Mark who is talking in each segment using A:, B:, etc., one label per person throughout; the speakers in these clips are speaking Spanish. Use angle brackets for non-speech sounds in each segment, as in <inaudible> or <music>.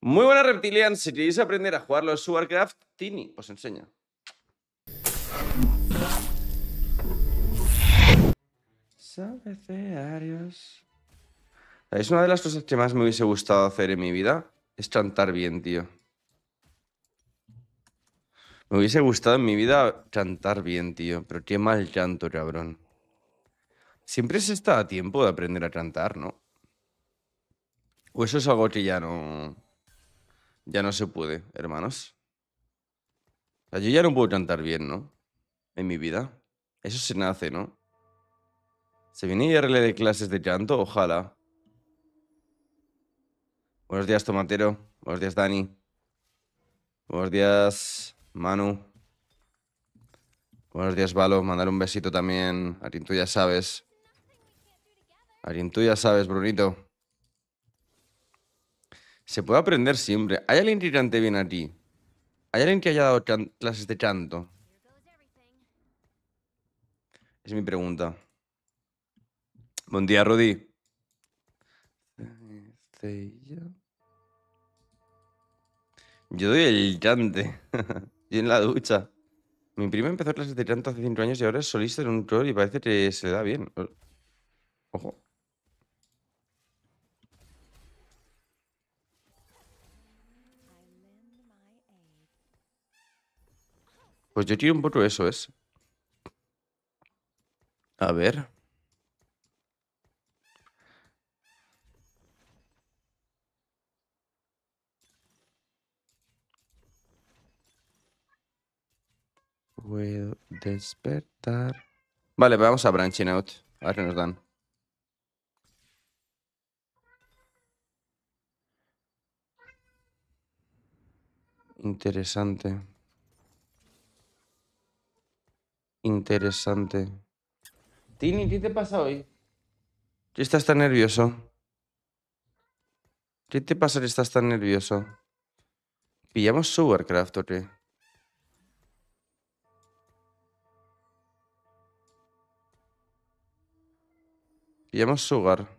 A: Muy buena Reptilian, si queréis aprender a jugarlo los Warcraft, Tini os pues enseña. Es una de las cosas que más me hubiese gustado hacer en mi vida es cantar bien, tío. Me hubiese gustado en mi vida cantar bien, tío, pero qué mal canto, cabrón. Siempre se está a tiempo de aprender a cantar, ¿no? O eso es algo que ya no. Ya no se puede, hermanos. O yo ya no puedo cantar bien, ¿no? En mi vida. Eso se nace, ¿no? ¿Se viene IRL de clases de canto? Ojalá. Buenos días, Tomatero. Buenos días, Dani. Buenos días, Manu. Buenos días, Valo. Mandar un besito también a quien tú ya sabes. A quien tú ya sabes, Brunito. Se puede aprender siempre. ¿Hay alguien que cante bien a ti? ¿Hay alguien que haya dado clases de canto? Es mi pregunta. Buen día, Rudy. Yo doy el cante. <laughs> y en la ducha. Mi prima empezó clases de canto hace cinco años y ahora es solista en un coro y parece que se le da bien. Ojo. Pues yo quiero un poco eso, es. A ver. Puedo despertar. Vale, vamos a branching out. A ver qué nos dan. Interesante. Interesante. Tini, ¿qué te pasa hoy? ¿Qué estás tan nervioso? ¿Qué te pasa que estás tan nervioso? ¿Pillamos Sugar, o Pillamos Sugar.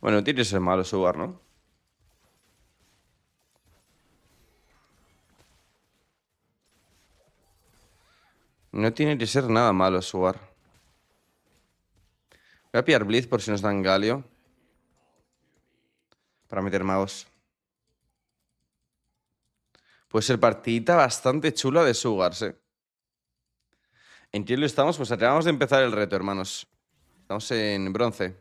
A: Bueno, tienes el malo Sugar, ¿no? No tiene que ser nada malo sugar. Voy a pillar Blitz por si nos dan Galio. Para meter magos. Puede ser partidita bastante chula de sí. ¿En qué estamos? Pues acabamos de empezar el reto, hermanos. Estamos en bronce.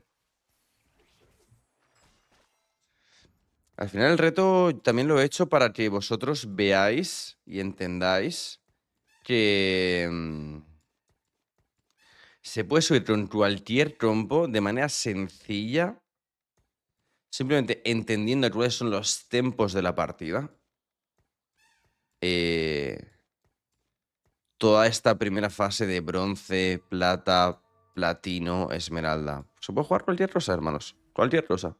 A: Al final el reto también lo he hecho para que vosotros veáis y entendáis que mm, se puede subir con cualquier trompo de manera sencilla, simplemente entendiendo cuáles son los tempos de la partida. Eh, toda esta primera fase de bronce, plata, platino, esmeralda. Se puede jugar cualquier rosa, hermanos. Cualquier rosa.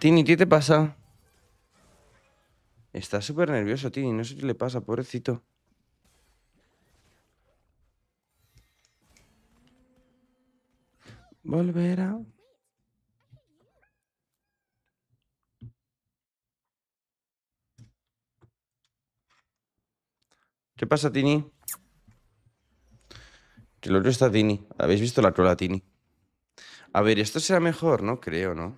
A: Tini, ¿qué te pasa? Está súper nervioso, Tini. No sé qué le pasa, pobrecito. Volverá. ¿Qué pasa, Tini? Que lo otro está Tini. ¿Habéis visto la cola, Tini? A ver, esto será mejor, ¿no? Creo, ¿no?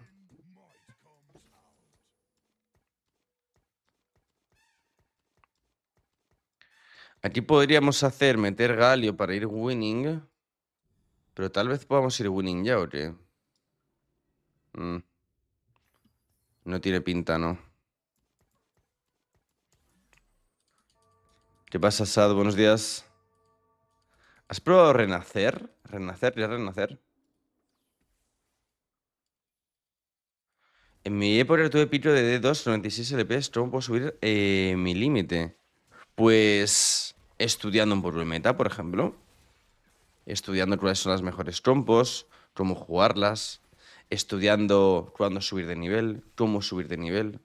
A: Aquí podríamos hacer meter Galio para ir winning. Pero tal vez podamos ir winning ya, ¿o qué? Mm. No tiene pinta, ¿no? ¿Qué pasa, Sad? Buenos días. ¿Has probado renacer? ¿Renacer? ¿Ya renacer? En mi época tuve pico de D2 96 LPs, ¿cómo puedo subir eh, mi límite? Pues estudiando un poco el meta, por ejemplo. Estudiando cuáles son las mejores trompos, cómo jugarlas. Estudiando cuándo subir de nivel, cómo subir de nivel.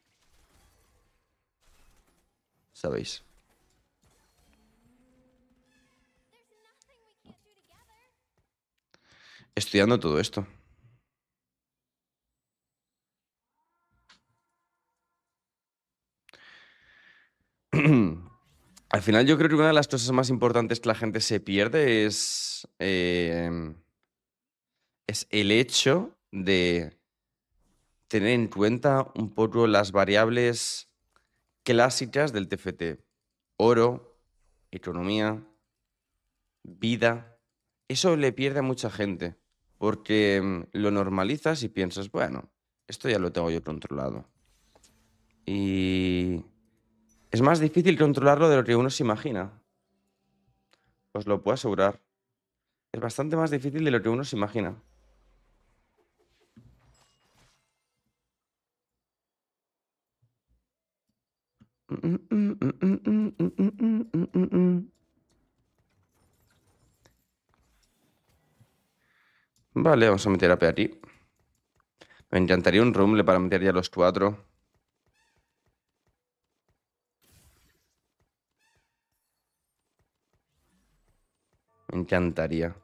A: ¿Sabéis? Estudiando todo esto. <clears throat> al final yo creo que una de las cosas más importantes que la gente se pierde es, em, es el hecho de tener en cuenta un poco las variables clásicas del TFT. Oro, economía, vida. Eso le pierde a mucha gente porque em, lo normalizas y piensas, bueno, esto ya lo tengo yo controlado. Y es más difícil controlarlo de lo que uno se imagina. Os lo puedo asegurar. Es bastante más difícil de lo que uno se imagina. Vale, vamos a meter a P Me encantaría un rumble para meter ya los cuatro. Me encantaría.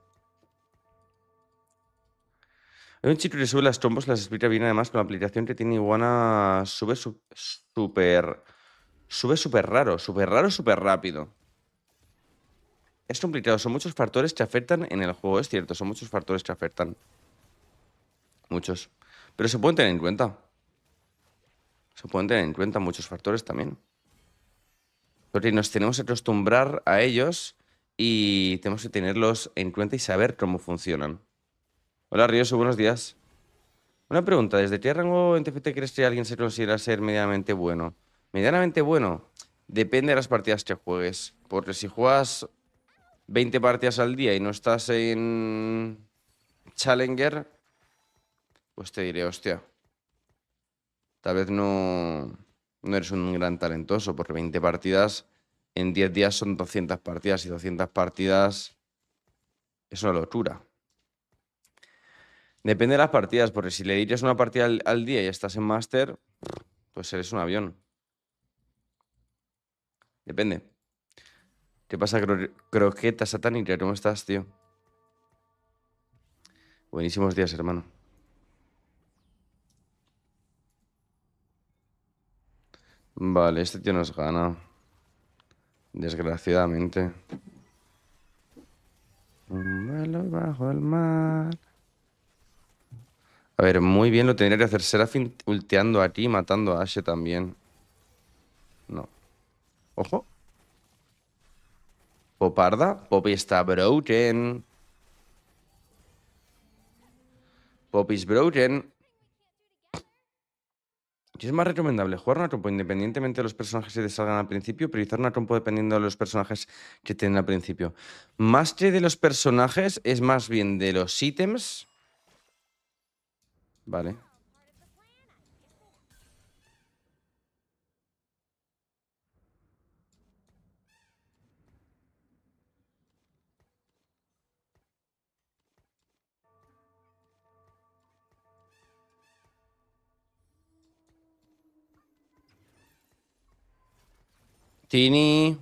A: Hay un chico que sube las trombos, las explica bien además con la aplicación que tiene Iguana. Sube súper. Sube súper raro, súper raro, súper rápido. Es complicado, son muchos factores que afectan en el juego, es cierto, son muchos factores que afectan. Muchos. Pero se pueden tener en cuenta. Se pueden tener en cuenta muchos factores también. Porque nos tenemos que acostumbrar a ellos y tenemos que tenerlos en cuenta y saber cómo funcionan. Hola Rioso, buenos días. Una pregunta, ¿desde qué rango en TFT crees que alguien se considera ser medianamente bueno? Medianamente bueno depende de las partidas que juegues, porque si juegas 20 partidas al día y no estás en Challenger, pues te diré, hostia, tal vez no, no eres un gran talentoso, porque 20 partidas en 10 días son 200 partidas y 200 partidas es una locura. Depende de las partidas, porque si le dices una partida al, día y estás en máster, pues eres un avión. Depende. ¿Qué pasa, croqueta satánica? ¿Cómo estás, tío? Buenísimos días, hermano. Vale, este tío nos gana. Desgraciadamente. Un bajo el mar. A ver, muy bien lo tendría que hacer Serafín ulteando a ti y matando a Ashe también. No. Ojo. Poparda. Poppy está broken. Poppy's broken es más recomendable jugar una trompa independientemente de los personajes que te salgan al principio, priorizar una trompa dependiendo de los personajes que tienen al principio. Más que de los personajes, es más bien de los ítems. Vale. Tini.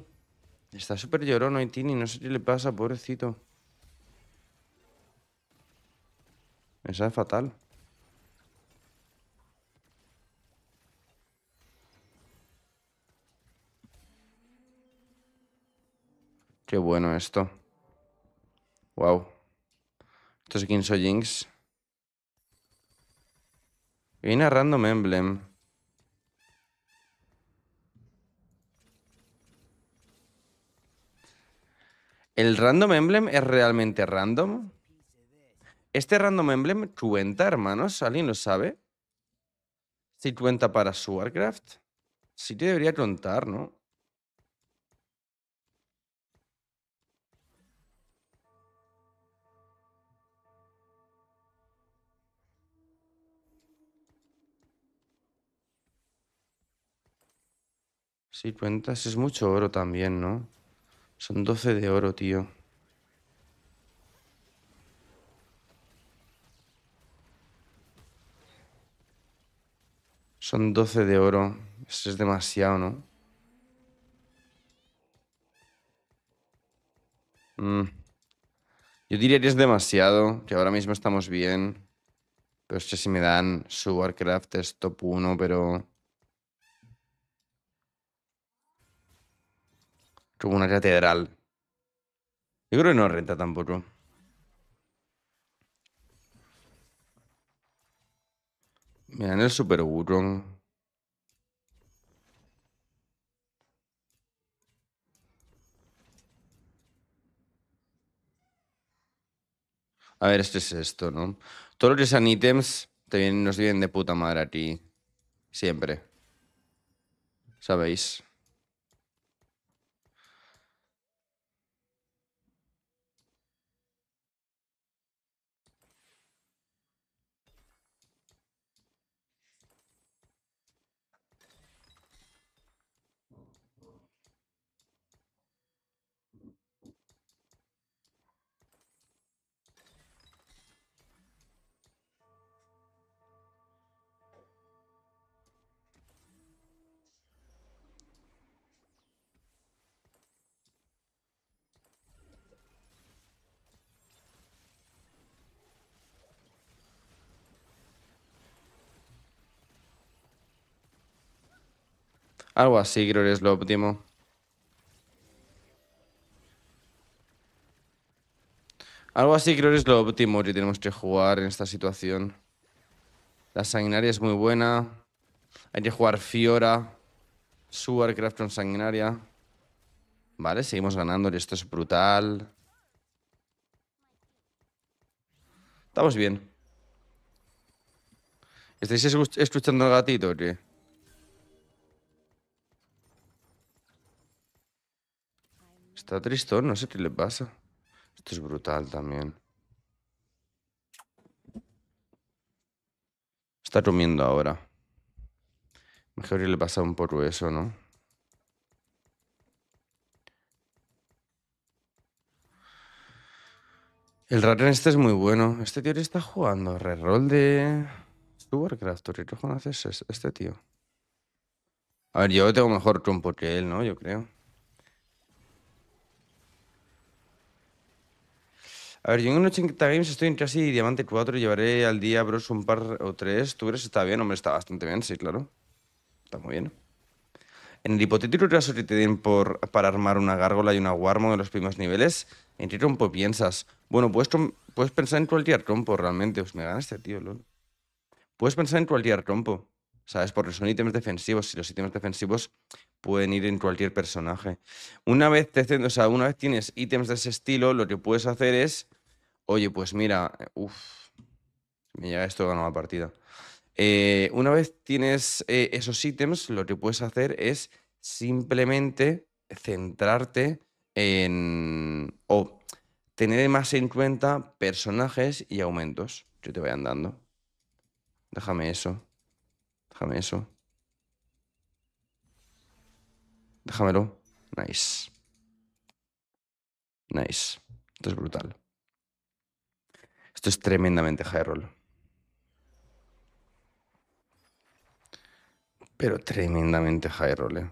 A: Está súper llorón y Tini. No sé qué le pasa, pobrecito. Esa es fatal. Qué bueno esto. Wow. Estos es Jinx. Viene a Random Emblem. ¿El random emblem es realmente random? ¿Este random emblem cuenta, hermanos? ¿Alguien lo sabe? ¿Si cuenta para su Warcraft? Sí te debería contar, ¿no? Sí, cuentas, es mucho oro también, ¿no? Son 12 de oro, tío. Son 12 de oro. Eso es demasiado, ¿no? Mm. Yo diría que es demasiado, que ahora mismo estamos bien. Pero que si me dan su Warcraft es top 1, pero... Como una catedral. Yo creo que no renta tampoco. Mira, dan el super A ver, esto es esto, ¿no? Todos los que sean ítems te nos vienen de puta madre a ti. Siempre. ¿Sabéis? Algo así creo que es lo óptimo. Algo así creo que es lo óptimo que tenemos que jugar en esta situación. La sanguinaria es muy buena. Hay que jugar Fiora. Warcraft con sanguinaria. Vale, seguimos ganando. Esto es brutal. Estamos bien. ¿Estáis escuchando al gatito o Está tristón, no sé qué le pasa. Esto es brutal también. Está comiendo ahora. Mejor le pasa un poco eso, ¿no? El ratón este es muy bueno. Este tío está jugando reroll de... Warcraft, ¿qué cojones este tío? A ver, yo tengo mejor trompo que él, ¿no? Yo creo. A ver, yo en un 80 Games estoy en casi Diamante 4, llevaré al día Bros un par o tres. ¿Tú crees está bien? Hombre, está bastante bien, sí, claro. Está muy bien. En el hipotético caso que te den por, para armar una gárgola y una warmo de los primeros niveles, ¿en qué trompo piensas? Bueno, puedes, puedes pensar en cualquier trompo realmente. Pues me gana este tío, LOL. Puedes pensar en cualquier trompo. ¿sabes? Porque son ítems defensivos y los ítems defensivos pueden ir en cualquier personaje. Una vez, o sea, una vez tienes ítems de ese estilo, lo que puedes hacer es Oye, pues mira, eh, uff, me llega esto, ganó la partida. Eh, una vez tienes eh, esos ítems, lo que puedes hacer es simplemente centrarte en. o tener más en cuenta personajes y aumentos que te vayan dando. Déjame eso. Déjame eso. Déjamelo. Nice. Nice. Esto es brutal. Esto es tremendamente high roll. Pero tremendamente high roll, eh.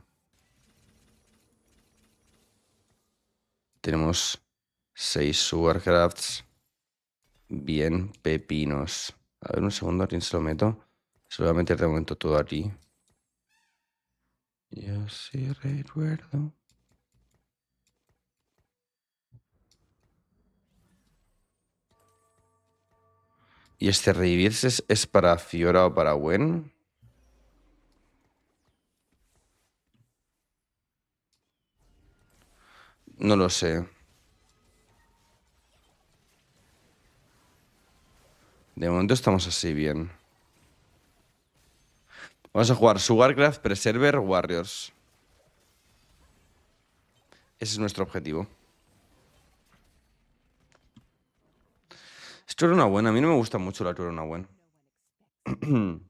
A: Tenemos seis Sugarcrafts. Bien, pepinos. A ver, un segundo, ¿a quién se lo meto? Se lo voy a meter de momento todo aquí. Y así recuerdo. ¿Y este revivirse es, para Fiora o para Gwen? No lo sé. De momento estamos así bien. Vamos a jugar Sugarcraft, Preserver, Warriors. Ese es nuestro objetivo. Es buena. a mí no me gusta mucho la buena. <clears throat> Yo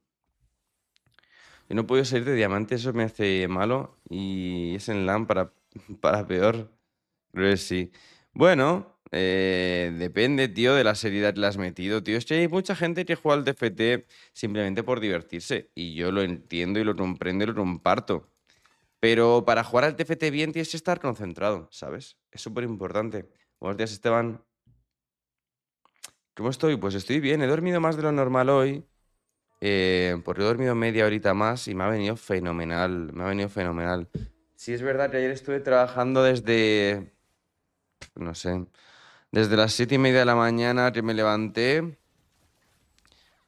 A: no puedo salir de diamante, eso me hace malo. Y es en LAN para, <laughs> peor. Creo que sí. Bueno, eh, depende, tío, de la seriedad que le has metido, tío. Es que hay mucha gente que juega al TFT simplemente por divertirse. Y yo lo entiendo y lo comprendo y lo comparto. Pero para jugar al TFT bien tienes que estar concentrado, ¿sabes? Es súper importante. Buenos días, Esteban. ¿Cómo estoy? Pues estoy bien. He dormido más de lo normal hoy. Eh, porque he dormido media horita más y me ha venido fenomenal. Me ha venido fenomenal. Sí, es verdad que ayer estuve trabajando desde. No sé. Desde las siete y media de la mañana que me levanté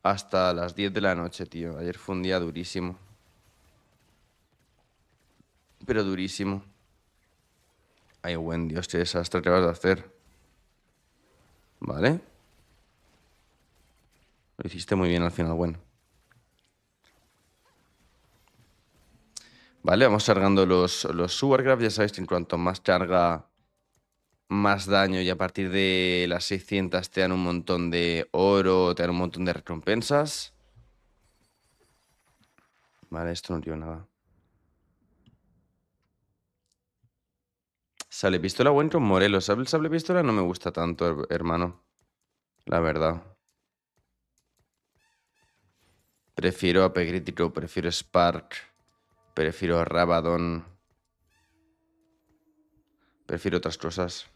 A: hasta las 10 de la noche, tío. Ayer fue un día durísimo. Pero durísimo. Ay, buen Dios, qué desastre que vas a hacer. ¿Vale? Lo hiciste muy bien al final, bueno. Vale, vamos cargando los, los Ya sabéis que en cuanto más carga, más daño. Y a partir de las 600 te dan un montón de oro, te dan un montón de recompensas. Vale, esto no dio nada. Sable pistola bueno con Morelos. sable pistola no me gusta tanto, hermano. La verdad. Prefiero a prefiero Spark, prefiero Rabadon. Prefiero otras cosas.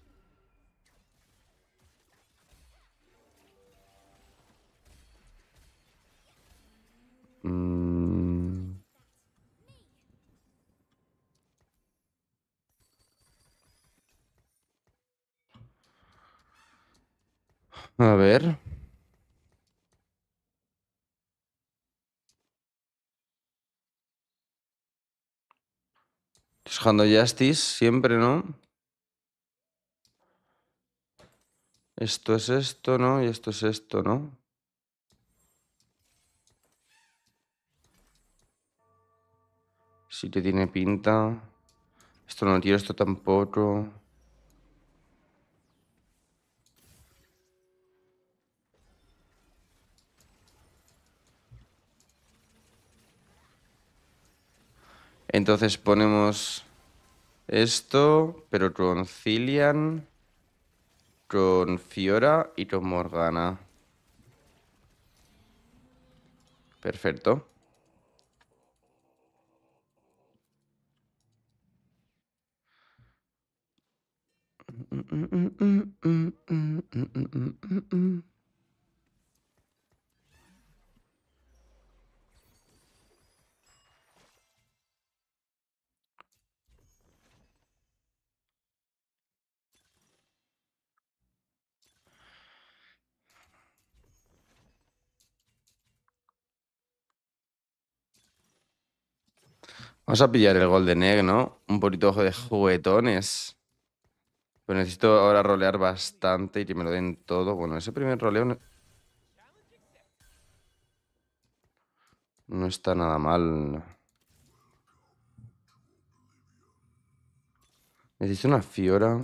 A: Mm. A ver. Buscando Justice siempre, ¿no? Esto es esto, ¿no? Y esto es esto, ¿no? Si te tiene pinta. Esto no tiene esto tampoco. Entonces ponemos esto, pero con Cillian, con Fiora y con Morgana. Perfecto. Vamos a pillar el Golden Egg, ¿no? Un poquito de juguetones. Pero necesito ahora rolear bastante y que me lo den todo. Bueno, ese primer roleo no, no está nada mal. Necesito una Fiora.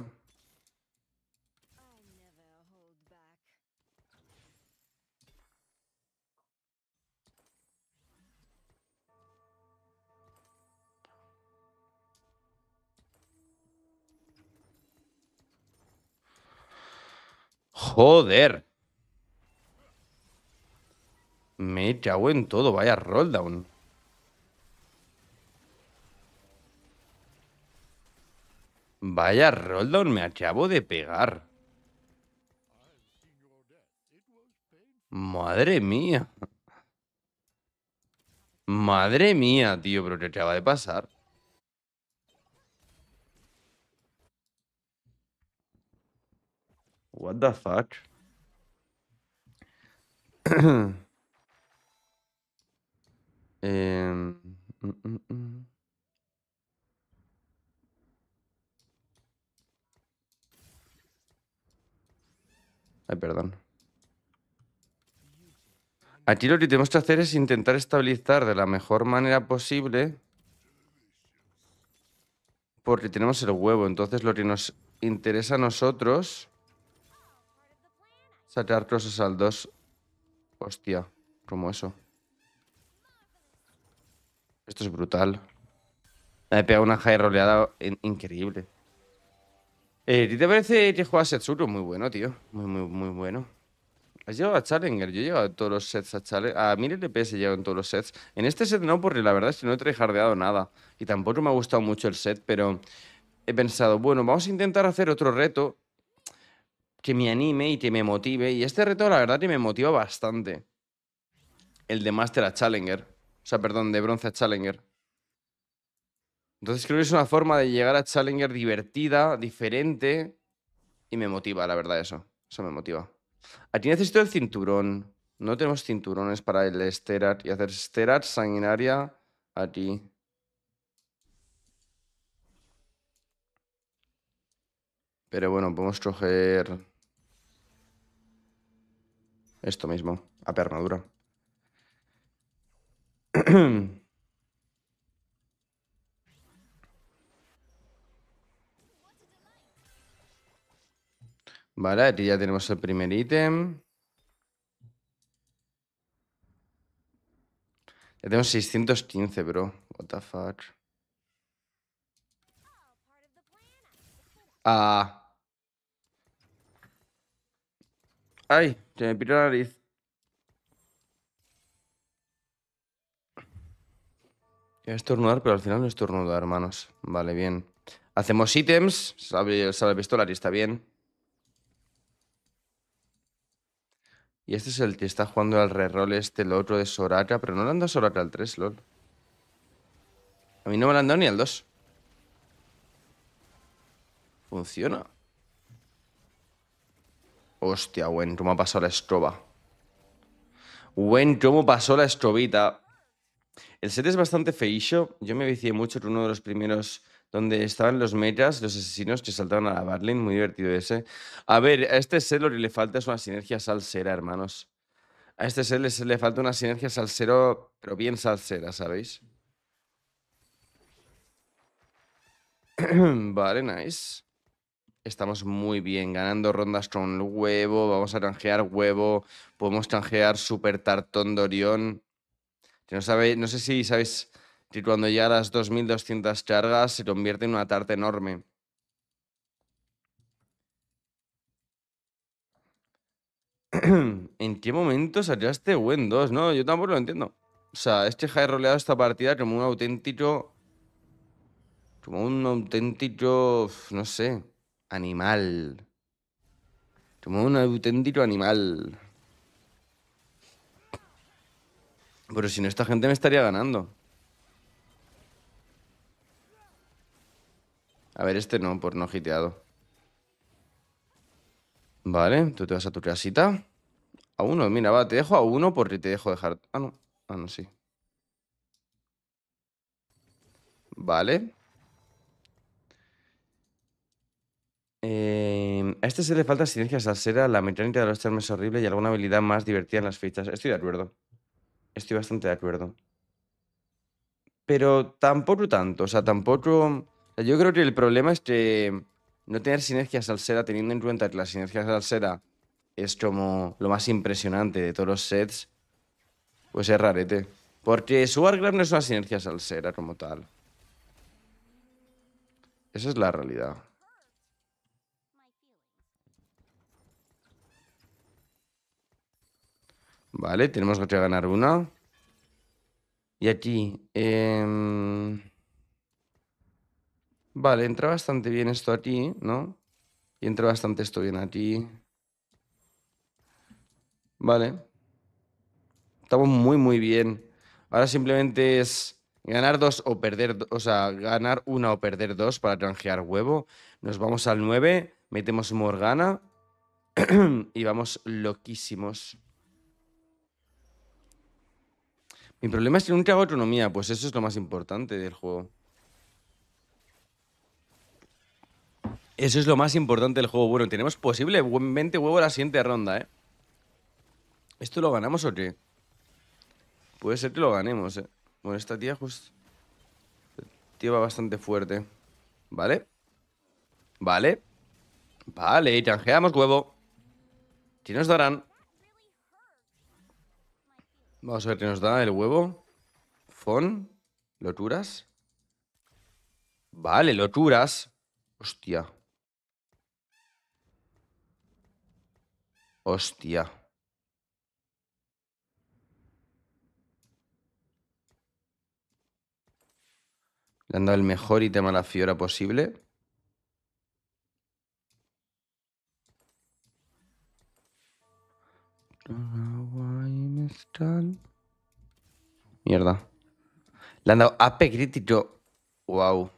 A: Joder. Me he echado en todo, vaya down. Vaya down. me acabo de pegar. Madre mía. Madre mía, tío, pero te acaba de pasar. What the fuck? <clears throat> Em, mm, mm, mm. Ay, perdón. Aquí lo que tenemos que hacer es intentar estabilizar de la mejor manera posible. Porque tenemos el huevo. Entonces lo que nos interesa a nosotros Sacar cosas al 2. Hostia, como eso. Esto es brutal. Me he pegado una high roleada increíble. Eh, ¿Te parece que juegas Setsuru? Muy bueno, tío. Muy, muy, muy bueno. Has llegado a Challenger. Yo he llegado a todos los sets a Challenger. A mil LPS he llegado en todos los sets. En este set no, porque la verdad es que no he trajardeado nada. Y tampoco me ha gustado mucho el set, pero he pensado, bueno, vamos a intentar hacer otro reto que me anime y que me motive. Y este reto, la verdad, que me motiva bastante. El de Master a Challenger. O sea, perdón, de Bronce a Challenger. Entonces creo que es una forma de llegar a Challenger divertida, diferente. Y me motiva, la verdad, eso. Eso me motiva. Aquí necesito el cinturón. No tenemos cinturones para el Sterat y hacer Sterat sanguinaria aquí. Pero bueno, podemos coger... Esto mismo, a dura. <clears throat> Vale, aquí ya tenemos el primer ítem. Ya tenemos 615, bro. What the fuck. Ah. Ay. Se me piró la nariz. Voy estornudar, pero al final no estornuda, hermanos. Vale, bien. Hacemos ítems. Sabe, sabe pistola, y está bien. Y este es el que está jugando al reroll este, el otro de Soraka, pero no le han dado Soraka al 3, lol. A mí no me lo han dado ni al 2. Funciona. Hostia, buen cómo ha pasado la estroba. Buen cómo pasó la estrobita. El set es bastante feillo. Yo me vicié mucho con uno de los primeros donde estaban los metas, los asesinos que saltaron a la Barlin. Muy divertido ese. A ver, a este ser lo que le falta es una sinergia salsera, hermanos. A este set le, le falta una sinergia salsero, pero bien salsera, ¿sabéis? <clears throat> vale, nice estamos muy bien, ganando rondas con huevo, vamos a tranjear huevo, podemos tranjear super tartón de Orión. No, no sé si sabéis que cuando llega a las 2200 cargas se convierte en una tarta enorme. <clears throat> ¿En qué momento sacaste buen 2? No, yo tampoco lo entiendo. O sea, este que roleado esta partida como un auténtico... Como un auténtico... No sé animal. Como un auténtico animal. Pero si no, esta gente me estaría ganando. A ver, este no, por no giteado. Vale, tú te vas a tu casita. A uno, mira, va, te dejo a uno porque te dejo dejar... Ah, no. Ah, no, sí. Vale. Em, a este se le falta sinergia salsera, la mecánica de los termes horrible y alguna habilidad más divertida en las fichas. Estoy de acuerdo. Estoy bastante de acuerdo. Pero tampoco tanto, o sea, tampoco... Yo creo que el problema es que no tener sinergia salsera, teniendo en cuenta que la sinergia salsera es como lo más impresionante de todos los sets, pues es rarete. Porque su Wargrave no es una sinergia salsera como tal. Esa es la realidad. Vale, tenemos que ganar una. Y aquí... Em, vale, entra bastante bien esto aquí, ¿no? Y entra bastante esto bien aquí. Vale. Estamos muy, muy bien. Ahora simplemente es ganar dos o perder... O sea, ganar una o perder dos para tranjear huevo. Nos vamos al 9, metemos Morgana <clears throat> y vamos loquísimos. Mi problema es que nunca hago autonomía, pues eso es lo más importante del juego. Eso es lo más importante del juego. Bueno, tenemos posible posiblemente huevo la siguiente ronda, ¿eh? ¿Esto lo ganamos o qué? Puede ser que lo ganemos, ¿eh? Bueno, esta tía justo... Tía va bastante fuerte. ¿Vale? ¿Vale? Vale, canjeamos huevo. Si nos darán... Vamos a ver qué nos da el huevo. Fon. Loturas. Vale, loturas. Hostia. Hostia. Le han dado el mejor ítem a la Fiora posible. Mierda. Le han dado AP crítico. Wow.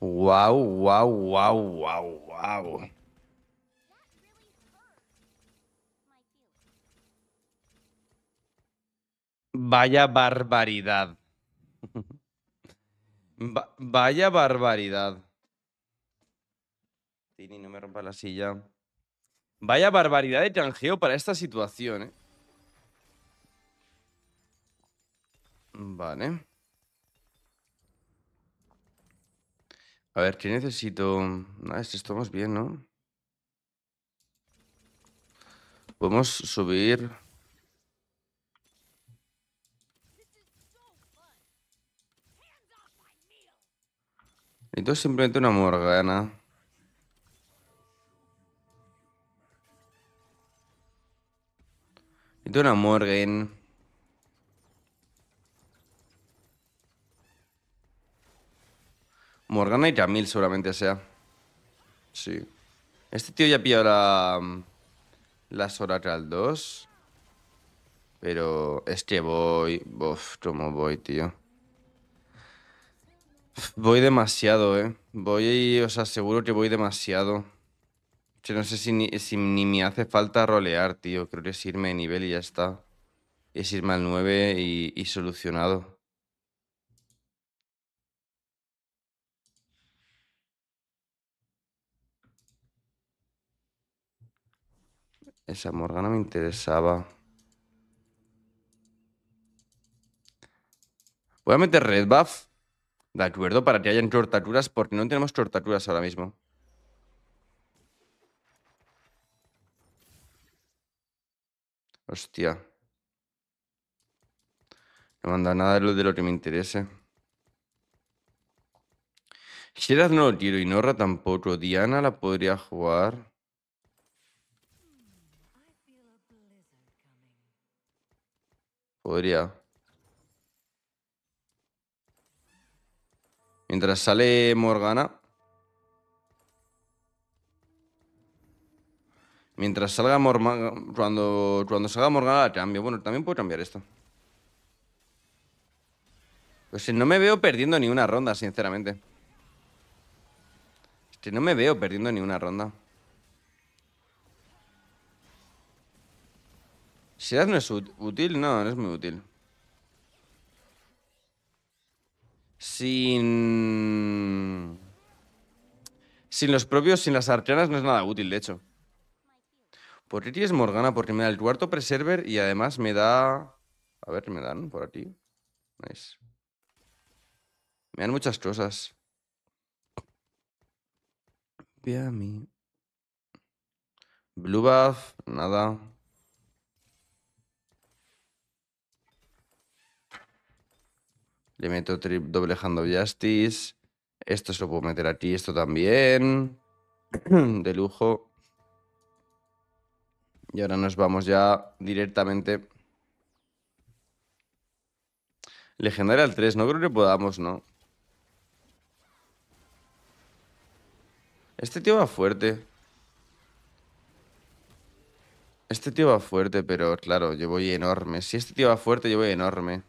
A: Wow, wow, wow, wow, wow. Vaya barbaridad. <laughs> vaya barbaridad. Tini, no me rompa la silla. Vaya barbaridad de tranjeo para esta situación, ¿eh? Vale. A ver, ¿qué necesito? Nada, ah, esto estamos bien, ¿no? Podemos subir Necesito simplemente una morgana. Y una morgan. Morgana y Camil seguramente sea. Sí. Este tío ya pilló la... Mm, Las horas 2. Pero este que voy... Uf, cómo voy, tío. Voy demasiado, ¿eh? Voy, y os aseguro que voy demasiado. Yo no sé si ni, me hace falta rolear, tío. Creo que es irme de nivel y ya está. Es irme al 9 y, y solucionado. Esa Morgana me interesaba. Voy a meter red buff. De acuerdo, para que hayan tortaturas porque no tenemos tortaturas ahora mismo. Hostia. No manda nada de lo que me interese. si no lo quiero y Norra tampoco. Diana la podría jugar. Podría. Mientras sale Morgana. Mientras salga Morgana. Cuando, cuando salga Morgana cambio. Bueno, también puedo cambiar esto. Pues no me veo perdiendo ni una ronda, sinceramente. que no me veo perdiendo ni una ronda. si no es útil, no, no es muy útil. Sin... Sin los propios, sin las arcanas no es nada útil, de hecho. Por ti es Morgana, porque me da el cuarto preserver y además me da... A ver, me dan por aquí. Nice. Me dan muchas cosas. Ve a mí. Blue buff, nada. Le meto triple doble hand of justice. Esto se lo puedo meter aquí, esto también. <clears throat> De lujo. Y ahora nos vamos ya directamente. Legendaria al 3, no creo que podamos, ¿no? Este tío va fuerte. Este tío va fuerte, pero claro, yo voy enorme. Si este tío va fuerte, yo voy enorme.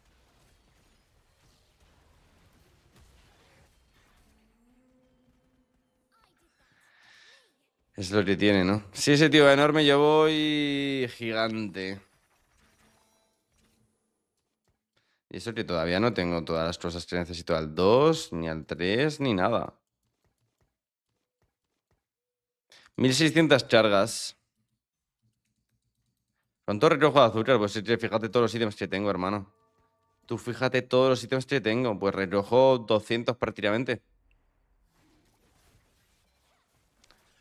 A: Es lo que tiene, ¿no? Si ese tío va enorme, yo voy gigante. Y eso que todavía no tengo todas las cosas que necesito al 2, ni al 3, ni nada. 1600 chargas. ¿Cuánto recojo de azúcar? Pues fíjate todos los ítems que tengo, hermano. Tú fíjate todos los ítems que tengo. Pues recojo 200 prácticamente.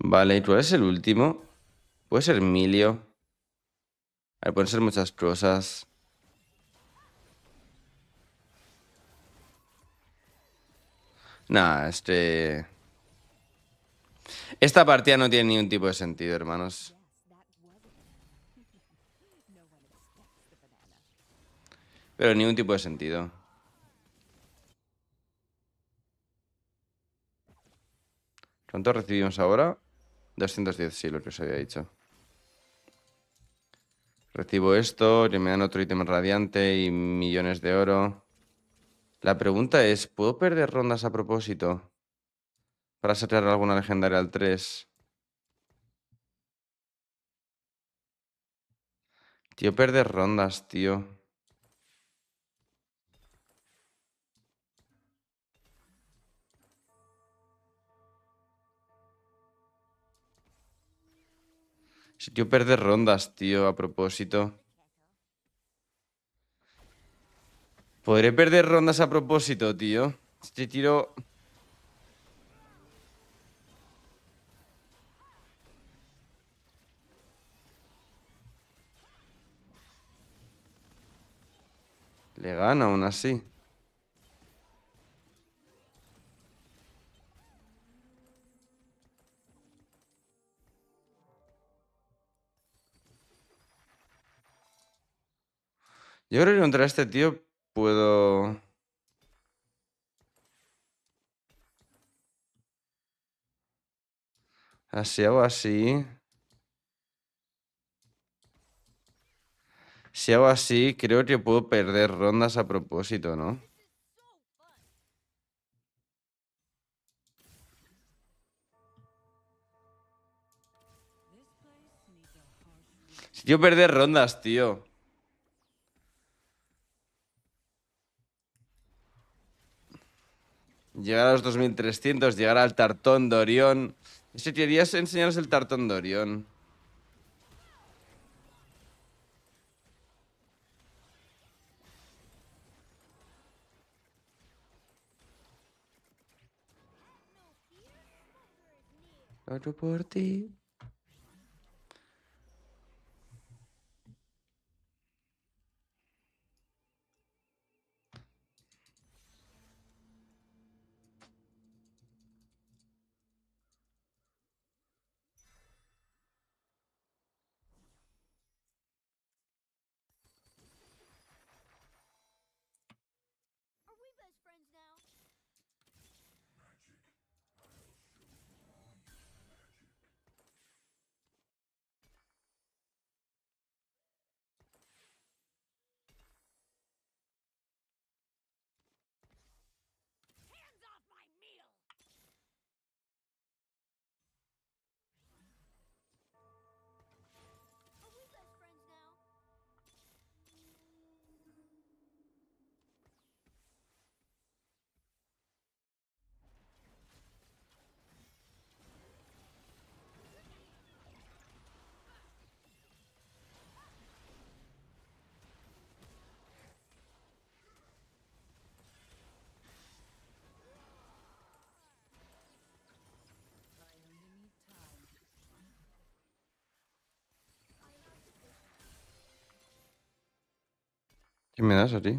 A: Vale, ¿y cuál es el último? Puede ser Milio. A pueden ser muchas cosas. Nah, este... Esta partida no tiene ningún tipo de sentido, hermanos. Pero ningún tipo de sentido. ¿Cuánto recibimos ahora? 210, sí, lo que os había dicho. Recibo esto, y me dan otro ítem radiante y millones de oro. La pregunta es, ¿puedo perder rondas a propósito? Para sacar alguna legendaria al 3. Tío, perder rondas, tío. tío perder rondas, tío, a propósito. Podré perder rondas a propósito, tío. Este tiro... Le gana aún así. Yo creo que contra este tío puedo... Así hago así... Si hago así, creo que puedo perder rondas a propósito, ¿no? Si yo perder rondas, tío. llegar a los 2300, llegar al tartón de Orión. Si querías enseñaros el tartón de Orión. Otro por ti. ¿Qué me das a ti?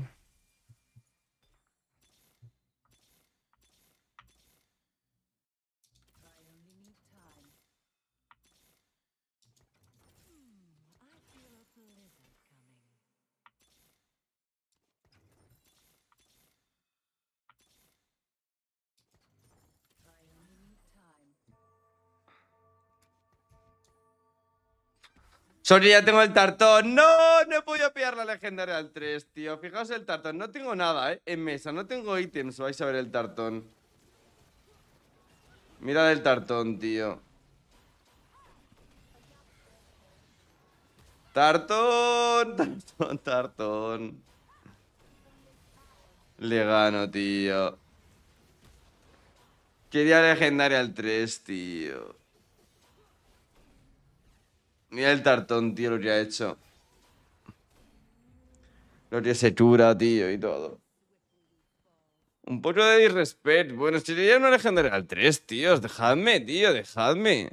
A: Sorry, ya tengo el tartón. ¡No! la legendaria al 3, tío. Fijaos el tartón. No tengo nada, ¿eh? En mesa. No tengo ítems. Vais a ver el tartón. Mirad el tartón, tío. Tartón, <laughs> tartón, tartón. Le gano, tío. Quería legendaria al 3, tío. Mira el tartón, tío, lo que ha hecho. No que se tío, y todo. Un poco de irrespeto. Bueno, si ya no le general 3, tíos. Dejadme, tío, dejadme.